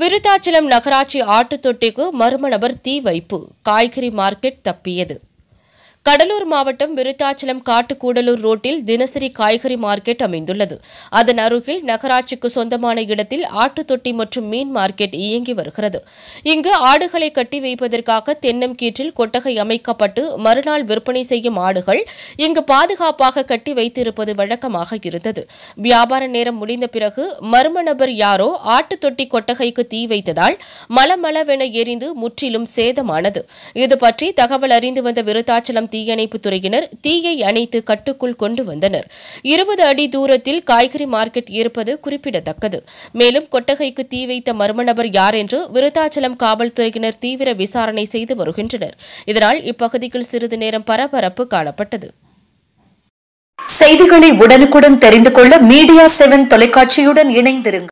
விருத்தாச்சலம் நகராட்சி தொட்டிக்கு மர்ம நபர் தீ வைப்பு காய்கறி மார்க்கெட் தப்பியது கடலூர் மாவட்டம் விருத்தாச்சலம் காட்டுக்கூடலூர் ரோட்டில் தினசரி காய்கறி மார்க்கெட் அமைந்துள்ளது அதன் அருகில் நகராட்சிக்கு சொந்தமான இடத்தில் ஆட்டு தொட்டி மற்றும் மீன் மார்க்கெட் இயங்கி வருகிறது இங்கு ஆடுகளை கட்டி வைப்பதற்காக தென்னம் கீற்றில் கொட்டகை அமைக்கப்பட்டு மறுநாள் விற்பனை செய்யும் ஆடுகள் இங்கு பாதுகாப்பாக கட்டி வைத்திருப்பது வழக்கமாக இருந்தது வியாபார நேரம் முடிந்த பிறகு மர்ம நபர் யாரோ ஆட்டு தொட்டி கொட்டகைக்கு தீ வைத்ததால் மலமளவென எரிந்து முற்றிலும் சேதமானது இது பற்றி தகவல் அறிந்து வந்த விருத்தாச்சலம் தீயணைப்பு துறையினர் தீயை அணைத்து கட்டுக்குள் கொண்டு வந்தனர் இருபது அடி தூரத்தில் காய்கறி மார்க்கெட் இருப்பது குறிப்பிடத்தக்கது மேலும் கொட்டகைக்கு தீ வைத்த மர்ம நபர் யார் என்று விருத்தாச்சலம் காவல்துறையினர் தீவிர விசாரணை செய்து வருகின்றனர் இதனால் இப்பகுதியில் சிறிது நேரம் பரபரப்பு காணப்பட்டது செய்திகளை உடனுக்குடன் தெரிந்து கொள்ள மீடியா செவன் தொலைக்காட்சியுடன் இணைந்திருங்கள்